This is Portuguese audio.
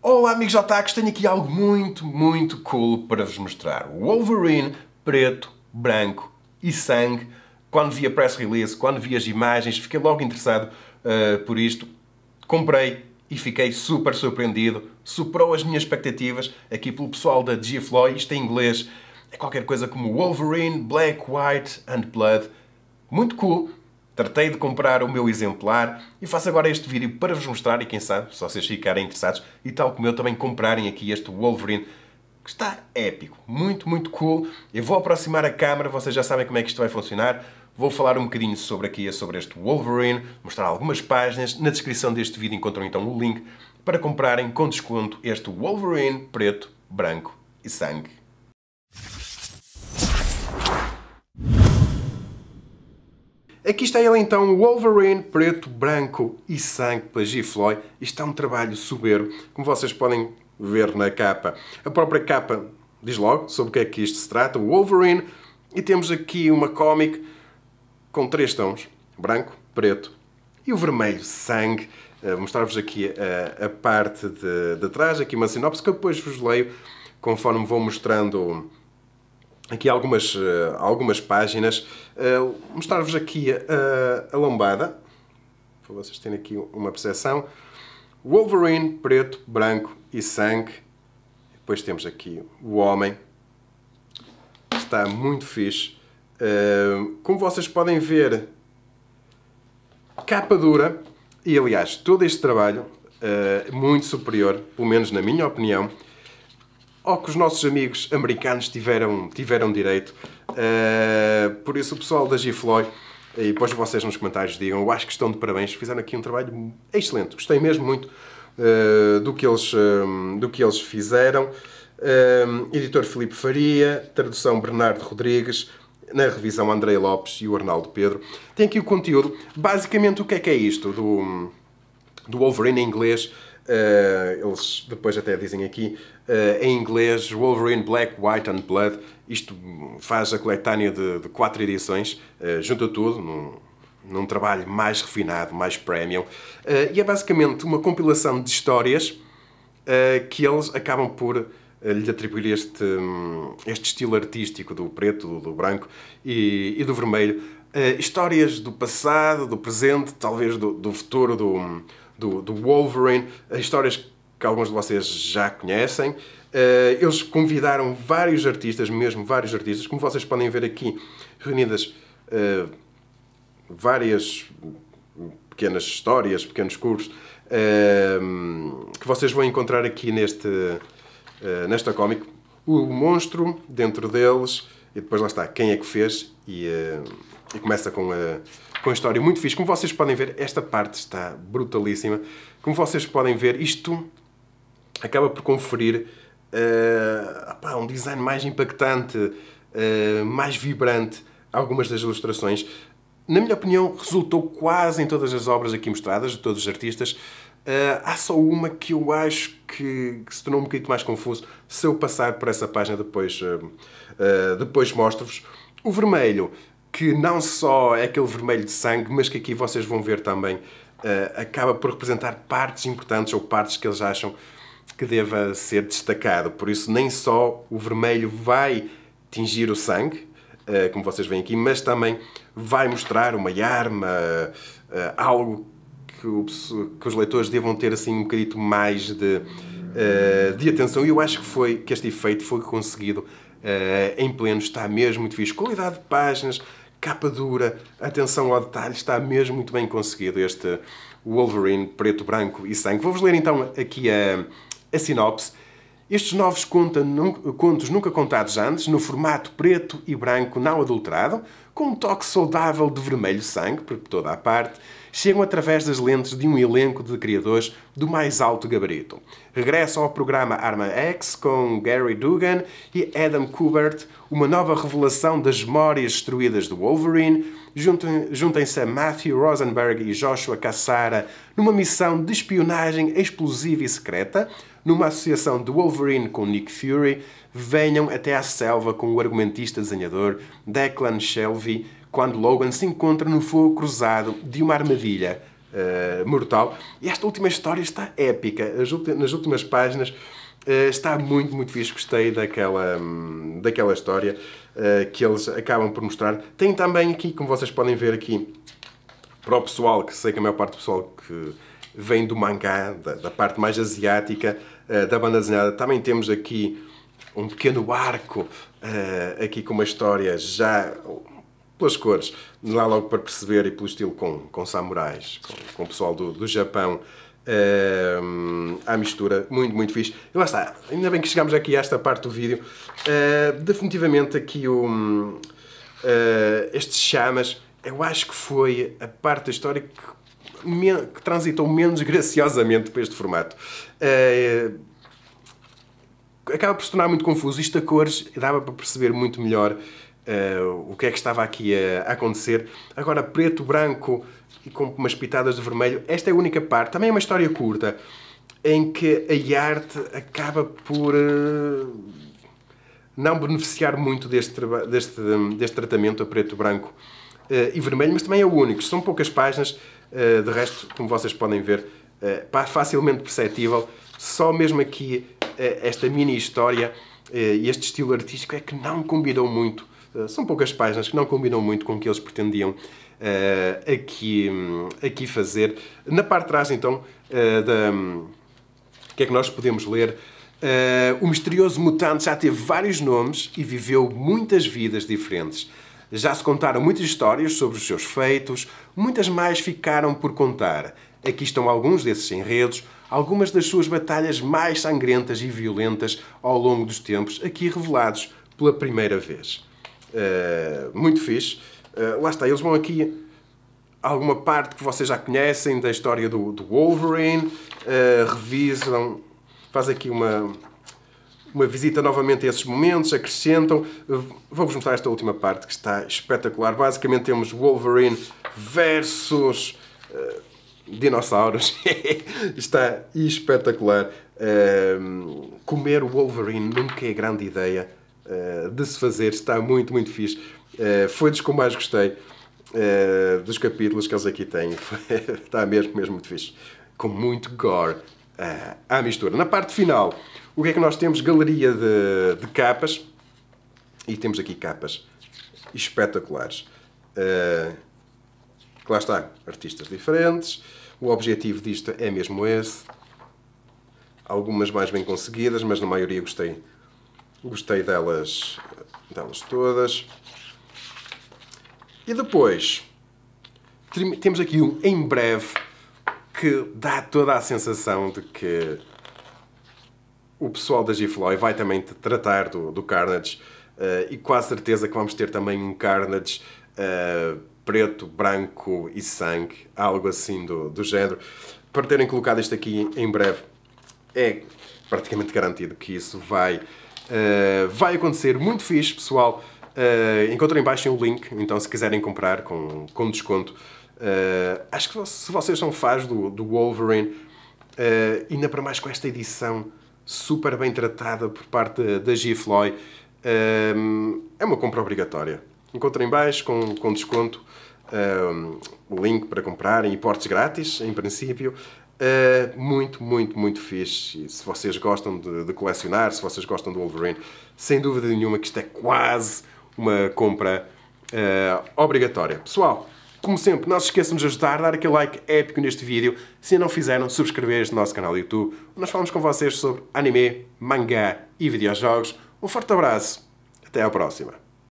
Olá amigos otakus, tenho aqui algo muito, muito cool para vos mostrar. Wolverine preto, branco e sangue. Quando vi a press release, quando vi as imagens, fiquei logo interessado uh, por isto. Comprei e fiquei super surpreendido. Superou as minhas expectativas aqui pelo pessoal da Gifloy, isto em inglês. É qualquer coisa como Wolverine, Black, White and Blood. Muito cool. Tratei de comprar o meu exemplar e faço agora este vídeo para vos mostrar e quem sabe, se vocês ficarem interessados e tal como eu também comprarem aqui este Wolverine que está épico, muito, muito cool. Eu vou aproximar a câmera, vocês já sabem como é que isto vai funcionar. Vou falar um bocadinho sobre aqui, sobre este Wolverine, mostrar algumas páginas. Na descrição deste vídeo encontram então o link para comprarem com desconto este Wolverine preto, branco e sangue. Aqui está ele então, Wolverine, preto, branco e sangue pela Floyd. Isto é um trabalho soberbo, como vocês podem ver na capa. A própria capa diz logo sobre o que é que isto se trata, Wolverine. E temos aqui uma cómic com três tons, branco, preto e o vermelho, sangue. Eh, vou mostrar-vos aqui a, a, parte de, de trás, aqui uma sinopse que eu depois vos leio conforme vou mostrando aqui algumas, eh, algumas páginas. Eh, mostrar-vos aqui a, eh, a lombada, para vocês terem aqui uma percepção. Wolverine, preto, branco e sangue. Depois temos aqui o homem. Está muito fixe. Como vocês podem ver, capa dura. E aliás, todo este trabalho, muito superior, pelo menos na minha opinião, ao que os nossos amigos americanos tiveram, tiveram direito. Uh, por isso, o pessoal da GFLoy e depois vocês nos comentários digam, eu acho que estão de parabéns, fizeram aqui um trabalho excelente. Gostei mesmo muito uh, do, que eles, um, eh, do que eles fizeram. Um, editor Filipe Faria, tradução Bernardo Rodrigues, na revisão Andrei Lopes e o Arnaldo Pedro. Tem aqui o conteúdo. Basicamente, o que é que é isto do, do Wolverine em inglês? Uh, eles depois até dizem aqui uh, em inglês Wolverine Black, White and Blood. Isto faz a coletânea de, de quatro edições, uh, junta tudo num, num, trabalho mais refinado, mais premium. e é basicamente uma compilação de histórias que eles acabam por lhe atribuir este, hum, este estilo artístico do preto, do, do branco e, e, do vermelho. histórias do passado, do presente, talvez do, do futuro, do do, do Wolverine, histórias que alguns de vocês já conhecem. Eh, eles convidaram vários artistas, mesmo vários artistas, como vocês podem ver aqui, reunidas eh, várias pequenas histórias, pequenos cursos, eh, que vocês vão encontrar aqui neste, nesta cómic. O monstro dentro deles, e depois lá está, quem é que fez e e começa com a, eh, com a história muito fixe. Como vocês podem ver, esta parte está brutalíssima. Como vocês podem ver, isto acaba por conferir uh, um design mais impactante, uh, mais vibrante a algumas das ilustrações. Na minha opinião, resultou quase em todas as obras aqui mostradas, de todos os artistas. Uh, há só uma que eu acho que, que se tornou um bocadinho mais confuso. Se eu passar por essa página, depois, depois mostro-vos. O vermelho que não só é aquele vermelho de sangue, mas que aqui vocês vão ver também, uh, acaba por representar partes importantes ou partes que eles acham que deva ser destacado. Por isso, nem só o vermelho vai tingir o sangue, uh, como vocês veem aqui, mas também vai mostrar uma arma, uh, algo que, o, que, os leitores devam ter assim um bocadito mais de, de atenção. E eu acho que foi que este efeito foi conseguido eh, em pleno, está mesmo muito fixe. Qualidade de páginas, capa dura, atenção ao detalhe, está mesmo muito bem conseguido este Wolverine preto, branco e sangue. Vou-vos ler então aqui a, a sinopse. Estes novos contos nunca contados antes, no formato preto e branco não adulterado, com um toque saudável de vermelho sangue por toda a parte, chegam através das lentes de um elenco de criadores do mais alto gabarito. Regressam ao programa Arma X com Gary Dugan e Adam Kubert, uma nova revelação das memórias destruídas do Wolverine. Juntem-se a Matthew Rosenberg e Joshua Cassara numa missão de espionagem explosiva e secreta, numa associação do Wolverine com Nick Fury. Venham até à selva com o argumentista desenhador Declan Shelby quando Logan se encontra no fogo cruzado de uma armadilha uh, mortal. E esta última história está épica. nas últimas páginas uh, está muito, muito fixe. Gostei daquela, um, daquela história uh, que eles acabam por mostrar. Tem também aqui, como vocês podem ver aqui, para o pessoal, que sei que a maior parte do pessoal que vem do mangá, da, da parte mais asiática da banda desenhada, também temos aqui um pequeno arco aqui com uma história já pelas cores, lá logo para perceber, e pelo estilo com, com samurais, com, com o pessoal do, do Japão, uh, à mistura, muito, muito fixe. E lá está, ainda bem que chegámos aqui a esta parte do vídeo. Uh, definitivamente aqui o, uh, estes chamas, eu acho que foi a parte da que, me, que transitou menos graciosamente para este formato. Uh, acaba por se tornar muito confuso. Isto a cores dava para perceber muito melhor uh, o que é que estava aqui a, acontecer. Agora, preto, branco e com umas pitadas de vermelho. Esta é a única parte. Também é uma história curta em que a arte acaba por uh, não beneficiar muito deste, deste, deste tratamento a preto, branco uh, e vermelho, mas também é o único. São poucas páginas, uh, de resto, como vocês podem ver, facilmente perceptível. Só mesmo aqui esta mini história e este estilo artístico é que não combinou muito eh, são poucas páginas que não combinam muito com o que eles pretendiam uh, aqui, hum, aqui fazer. Na parte de trás, então, uh, da, um, que é que nós podemos ler? Uh, o misterioso mutante já teve vários nomes e viveu muitas vidas diferentes. Já se contaram muitas histórias sobre os seus feitos, muitas mais ficaram por contar. Aqui estão alguns desses enredos, algumas das suas batalhas mais sangrentas e violentas ao longo dos tempos, aqui revelados pela primeira vez. Eh, muito fixe. Eh, lá está, eles vão aqui alguma parte que vocês já conhecem da história do, do Wolverine, eh, revisam, fazem aqui uma, uma visita novamente a esses momentos, acrescentam. Vou-vos mostrar esta última parte que está espetacular. Basicamente temos Wolverine versus uh, dinossauros. está espetacular. Uh, comer Wolverine nunca é grande ideia. Eh, de se fazer, está muito, muito fixe. Eh, Foi dos que eu mais gostei eh, dos capítulos que eles aqui têm. está mesmo, mesmo muito fixe. Com muito gore à mistura. Na parte final, o que é que nós temos? Galeria de, de capas. E temos aqui capas espetaculares. Uh, lá está, artistas diferentes. O objetivo disto é mesmo esse. Algumas mais bem conseguidas, mas na maioria gostei Gostei delas, delas todas. E depois, temos aqui um em breve que dá toda a sensação de que o pessoal da Gifloy vai também tratar do, do Carnage uh, e quase certeza que vamos ter também um Carnage uh, preto, branco e sangue, algo assim do, do género. Para terem colocado isto aqui em breve, é praticamente garantido que isso vai eh, vai acontecer, muito fixe, pessoal. Uh, encontrem embaixo um link, então se quiserem comprar com, com desconto. Uh, acho que se vocês são fãs do, do Wolverine, uh, ainda para mais com esta edição super bem tratada por parte da Gifloy, uh, é uma compra obrigatória. Encontrem embaixo com, com desconto o um, link para comprarem e portes grátis, em princípio. Uh, muito, muito, muito fixe. se vocês gostam de, de, colecionar, se vocês gostam do Wolverine, sem dúvida nenhuma que isto é quase uma compra uh, obrigatória. Pessoal, como sempre, não se esqueçam de ajudar, dar aquele like épico neste vídeo. Se não fizeram, subscrever este nosso canal do YouTube. Nós falamos com vocês sobre anime, mangá e videojogos. Um forte abraço. Até à próxima.